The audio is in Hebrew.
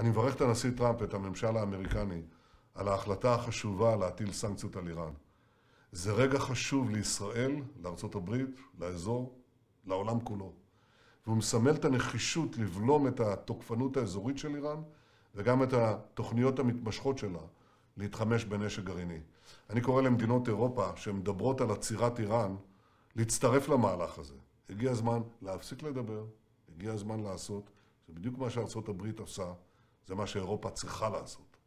אני מברך את הנשיא טראמפ, את הממשל האמריקני, על ההחלטה החשובה להטיל סנקציות על איראן. זה רגע חשוב לישראל, לארצות הברית, לאזור, לעולם כולו. והוא מסמל את הנחישות לבלום את התוקפנות האזורית של איראן, וגם את התוכניות המתמשכות שלה להתחמש בנשק גרעיני. אני קורא למדינות אירופה שמדברות על עצירת איראן, להצטרף למהלך הזה. הגיע הזמן להפסיק לדבר, הגיע הזמן לעשות. זה בדיוק מה שארצות הברית עושה. זה מה שאירופה צריכה לעשות.